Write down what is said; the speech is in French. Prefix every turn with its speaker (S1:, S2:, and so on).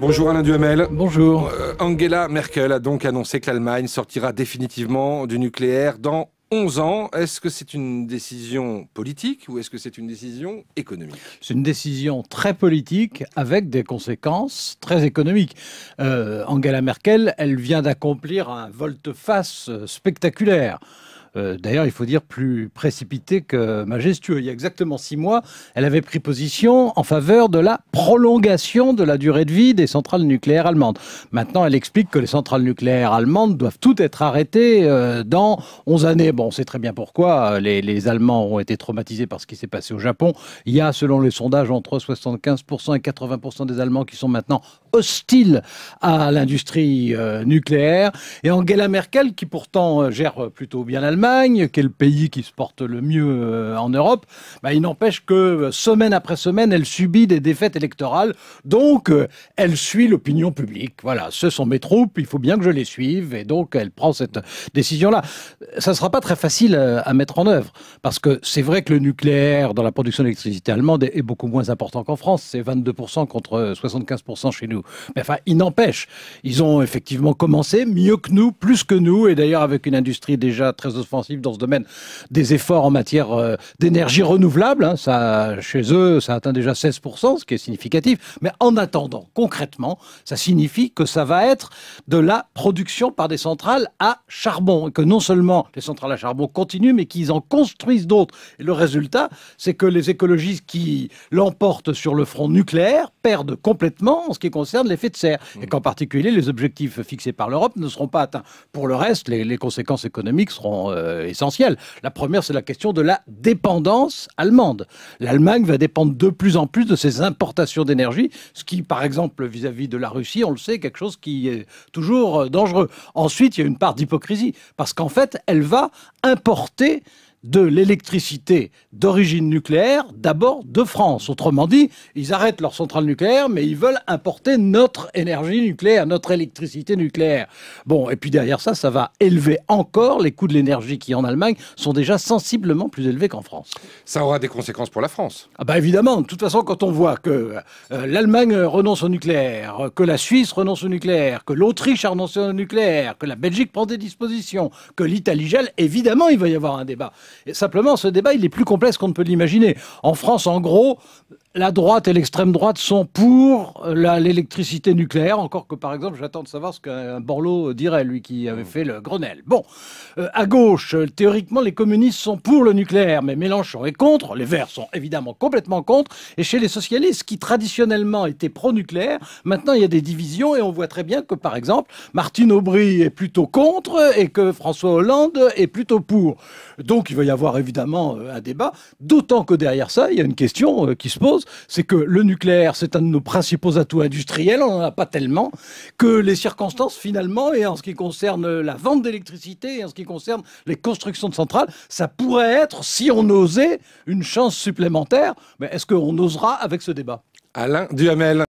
S1: Bonjour Alain Duhamel. Bonjour. Euh, Angela Merkel a donc annoncé que l'Allemagne sortira définitivement du nucléaire dans 11 ans. Est-ce que c'est une décision politique ou est-ce que c'est une décision économique C'est une décision très politique avec des conséquences très économiques. Euh, Angela Merkel, elle vient d'accomplir un volte-face spectaculaire. Euh, d'ailleurs, il faut dire plus précipité que majestueux. Il y a exactement six mois, elle avait pris position en faveur de la prolongation de la durée de vie des centrales nucléaires allemandes. Maintenant, elle explique que les centrales nucléaires allemandes doivent toutes être arrêtées euh, dans onze années. Bon, on sait très bien pourquoi. Euh, les, Allemands ont été traumatisés par ce qui s'est passé au Japon. Il y a, selon les sondages, entre 75% et 80% des Allemands qui sont maintenant hostiles à l'industrie nucléaire. Et Angela Merkel, qui pourtant gère plutôt bien l'Allemagne, qui est le pays qui se porte le mieux euh, en Europe, bah, il n'empêche que euh, semaine après semaine, elle subit des défaites électorales. Donc, euh, elle suit l'opinion publique. Voilà, ce sont mes troupes, il faut bien que je les suive. Et donc, elle prend cette décision-là. Ça ne sera pas très facile à mettre en œuvre, parce que c'est vrai que le nucléaire dans la production d'électricité allemande est beaucoup moins important qu'en France. C'est 22% contre 75% chez nous. Mais enfin, il n'empêche, ils ont effectivement commencé mieux que nous, plus que nous, et d'ailleurs avec une industrie déjà très dans ce domaine, des efforts en matière euh, d'énergie renouvelable. Hein, ça, chez eux, ça atteint déjà 16%, ce qui est significatif. Mais en attendant, concrètement, ça signifie que ça va être de la production par des centrales à charbon. Et que non seulement les centrales à charbon continuent, mais qu'ils en construisent d'autres. Et le résultat, c'est que les écologistes qui l'emportent sur le front nucléaire perdent complètement en ce qui concerne l'effet de serre. Et qu'en particulier, les objectifs fixés par l'Europe ne seront pas atteints. Pour le reste, les conséquences économiques seront euh, euh, essentielles. La première, c'est la question de la dépendance allemande. L'Allemagne va dépendre de plus en plus de ses importations d'énergie, ce qui, par exemple, vis-à-vis -vis de la Russie, on le sait, est quelque chose qui est toujours euh, dangereux. Ensuite, il y a une part d'hypocrisie, parce qu'en fait, elle va importer de l'électricité d'origine nucléaire, d'abord de France. Autrement dit, ils arrêtent leur centrale nucléaire, mais ils veulent importer notre énergie nucléaire, notre électricité nucléaire. Bon, et puis derrière ça, ça va élever encore les coûts de l'énergie qui, en Allemagne, sont déjà sensiblement plus élevés qu'en France. Ça aura des conséquences pour la France Ah bah évidemment, de toute façon, quand on voit que euh, l'Allemagne renonce au nucléaire, que la Suisse renonce au nucléaire, que l'Autriche a renoncé au nucléaire, que la Belgique prend des dispositions, que l'Italie gèle, évidemment, il va y avoir un débat. Et simplement, ce débat, il est plus complexe qu'on ne peut l'imaginer. En France, en gros, la droite et l'extrême droite sont pour l'électricité nucléaire, encore que par exemple, j'attends de savoir ce qu'un Borloo dirait, lui qui avait hmm. fait le Grenelle. Bon, euh, à gauche, théoriquement, les communistes sont pour le nucléaire, mais Mélenchon est contre, les Verts sont évidemment complètement contre, et chez les socialistes, qui traditionnellement étaient pro-nucléaire, maintenant il y a des divisions, et on voit très bien que par exemple, Martine Aubry est plutôt contre, et que François Hollande est plutôt pour. Donc il va y avoir évidemment euh, un débat, d'autant que derrière ça, il y a une question euh, qui se pose c'est que le nucléaire, c'est un de nos principaux atouts industriels, on n'en a pas tellement, que les circonstances finalement, et en ce qui concerne la vente d'électricité, et en ce qui concerne les constructions de centrales, ça pourrait être, si on osait, une chance supplémentaire. Mais est-ce qu'on osera avec ce débat Alain Duhamel.